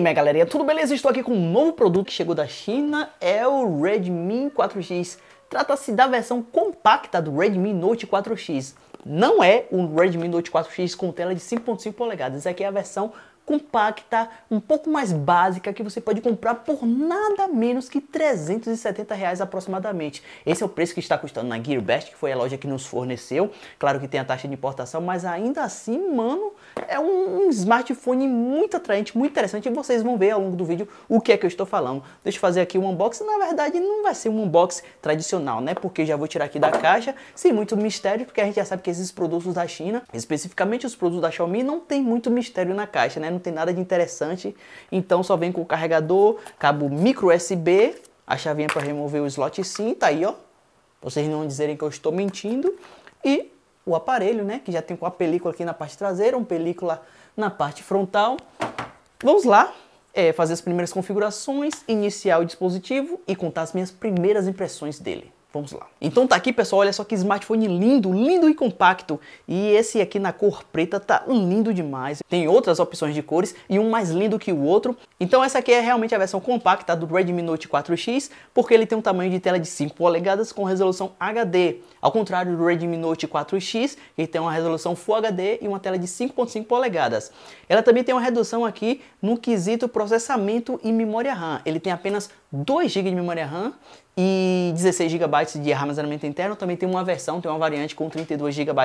aí, minha galerinha, tudo beleza? Estou aqui com um novo produto que chegou da China, é o Redmi 4X. Trata-se da versão compacta do Redmi Note 4X. Não é um Redmi Note 4X com tela de 5.5 polegadas, aqui é a versão compacta, um pouco mais básica, que você pode comprar por nada menos que 370 reais aproximadamente. Esse é o preço que está custando na GearBest, que foi a loja que nos forneceu. Claro que tem a taxa de importação, mas ainda assim, mano, é um smartphone muito atraente, muito interessante e vocês vão ver ao longo do vídeo o que é que eu estou falando. Deixa eu fazer aqui um unboxing, na verdade não vai ser um unboxing tradicional, né? Porque já vou tirar aqui da caixa, sem muito mistério, porque a gente já sabe que esses produtos da China, especificamente os produtos da Xiaomi, não tem muito mistério na caixa, né? Não tem nada de interessante, então só vem com o carregador, cabo micro USB, a chavinha para remover o slot sim, tá aí ó, vocês não dizerem que eu estou mentindo, e o aparelho, né, que já tem com a película aqui na parte traseira, uma película na parte frontal. Vamos lá é, fazer as primeiras configurações, iniciar o dispositivo e contar as minhas primeiras impressões dele. Vamos lá. Então tá aqui, pessoal, olha só que smartphone lindo, lindo e compacto. E esse aqui na cor preta tá lindo demais. Tem outras opções de cores e um mais lindo que o outro. Então essa aqui é realmente a versão compacta do Redmi Note 4X, porque ele tem um tamanho de tela de 5 polegadas com resolução HD. Ao contrário do Redmi Note 4X, que tem uma resolução Full HD e uma tela de 5.5 polegadas. Ela também tem uma redução aqui no quesito processamento e memória RAM. Ele tem apenas 2 GB de memória RAM e 16 GB de armazenamento interno. Também tem uma versão, tem uma variante com 32 GB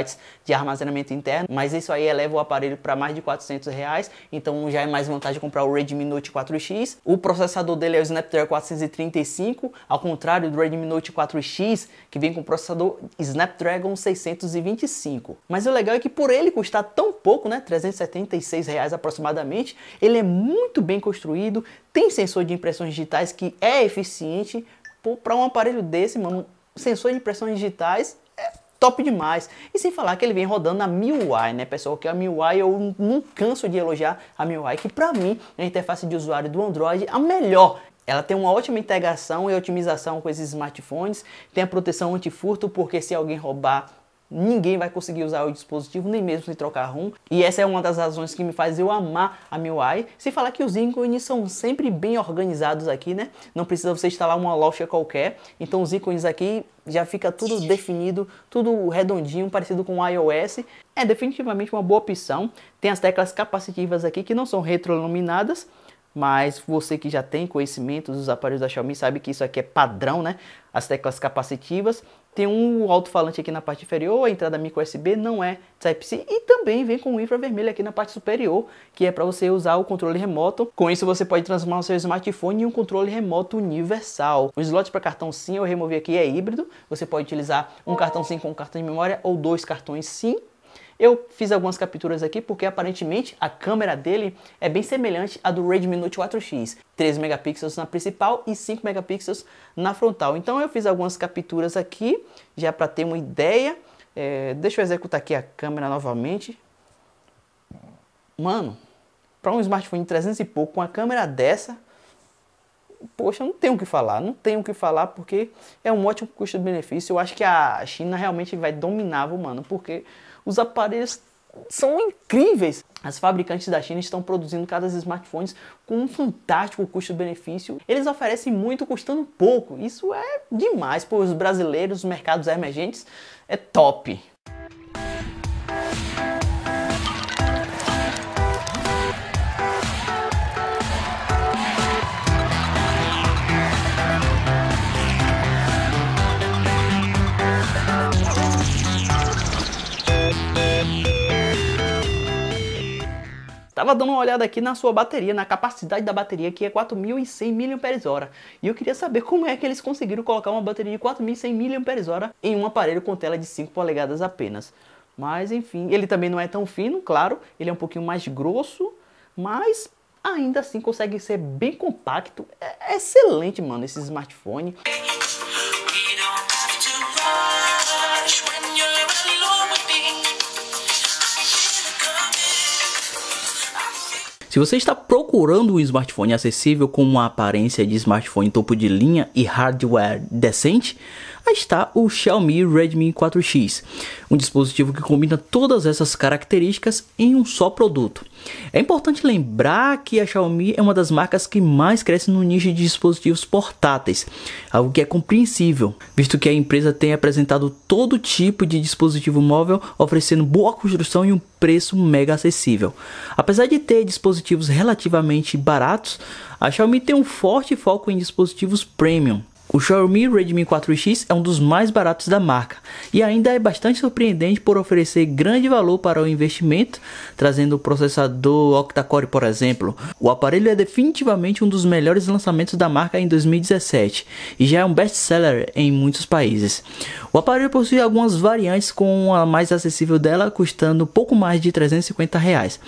de armazenamento interno, mas isso aí eleva o aparelho para mais de 400 reais, então já é mais vantagem comprar o Redmi Note 4X. O processador dele é o Snapdragon 435, ao contrário do Redmi Note 4X, que vem com o processador Snapdragon 625. Mas o legal é que por ele custar tão pouco, né? 376 reais aproximadamente. Ele é muito bem construído, tem sensor de impressões digitais que é eficiente. Para um aparelho desse, mano, sensor de impressões digitais é top demais. E sem falar que ele vem rodando a MIUI, né, pessoal? Que a MIUI eu não canso de elogiar a MIUI, que para mim é a interface de usuário do Android a melhor. Ela tem uma ótima integração e otimização com esses smartphones, tem a proteção antifurto, porque se alguém roubar Ninguém vai conseguir usar o dispositivo, nem mesmo se trocar ROM. E essa é uma das razões que me faz eu amar a MIUI. Se falar que os ícones são sempre bem organizados aqui, né? Não precisa você instalar uma loja qualquer. Então os ícones aqui já fica tudo definido, tudo redondinho, parecido com o iOS. É definitivamente uma boa opção. Tem as teclas capacitivas aqui que não são retroiluminadas mas você que já tem conhecimento dos aparelhos da Xiaomi sabe que isso aqui é padrão, né? As teclas capacitivas tem um alto-falante aqui na parte inferior, a entrada micro USB não é Type-C e também vem com um infravermelho aqui na parte superior, que é para você usar o controle remoto. Com isso você pode transformar o seu smartphone em um controle remoto universal. O slot para cartão SIM eu removi aqui é híbrido, você pode utilizar um cartão SIM com um cartão de memória ou dois cartões SIM eu fiz algumas capturas aqui porque aparentemente a câmera dele é bem semelhante à do Redmi Note 4X, 13 megapixels na principal e 5 megapixels na frontal. Então eu fiz algumas capturas aqui já para ter uma ideia. É, deixa eu executar aqui a câmera novamente. Mano, para um smartphone de 300 e pouco com a câmera dessa, poxa, não tenho o que falar, não tenho o que falar porque é um ótimo custo-benefício. Eu acho que a China realmente vai dominar, mano, porque os aparelhos são incríveis. As fabricantes da China estão produzindo cada smartphones com um fantástico custo-benefício. Eles oferecem muito custando pouco. Isso é demais. Para os brasileiros, os mercados emergentes é top. Tava dando uma olhada aqui na sua bateria, na capacidade da bateria, que é 4.100 mAh. E eu queria saber como é que eles conseguiram colocar uma bateria de 4.100 mAh em um aparelho com tela de 5 polegadas apenas. Mas enfim, ele também não é tão fino, claro, ele é um pouquinho mais grosso, mas ainda assim consegue ser bem compacto. É, é excelente, mano, esse smartphone. Se você está procurando um smartphone acessível com uma aparência de smartphone topo de linha e hardware decente, aí está o Xiaomi Redmi 4X, um dispositivo que combina todas essas características em um só produto. É importante lembrar que a Xiaomi é uma das marcas que mais cresce no nicho de dispositivos portáteis, algo que é compreensível, visto que a empresa tem apresentado todo tipo de dispositivo móvel oferecendo boa construção e um preço mega acessível. Apesar de ter dispositivos relativamente baratos, a Xiaomi tem um forte foco em dispositivos premium o Xiaomi Redmi 4X é um dos mais baratos da marca e ainda é bastante surpreendente por oferecer grande valor para o investimento, trazendo o processador octa-core, por exemplo. O aparelho é definitivamente um dos melhores lançamentos da marca em 2017 e já é um best-seller em muitos países. O aparelho possui algumas variantes com a mais acessível dela custando pouco mais de 350 reais.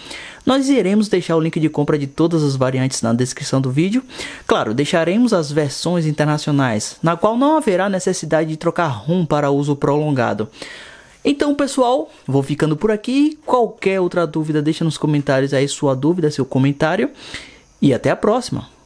Nós iremos deixar o link de compra de todas as variantes na descrição do vídeo. Claro, deixaremos as versões internacionais na qual não haverá necessidade de trocar rum para uso prolongado. Então, pessoal, vou ficando por aqui. Qualquer outra dúvida, deixa nos comentários aí sua dúvida, seu comentário. E até a próxima!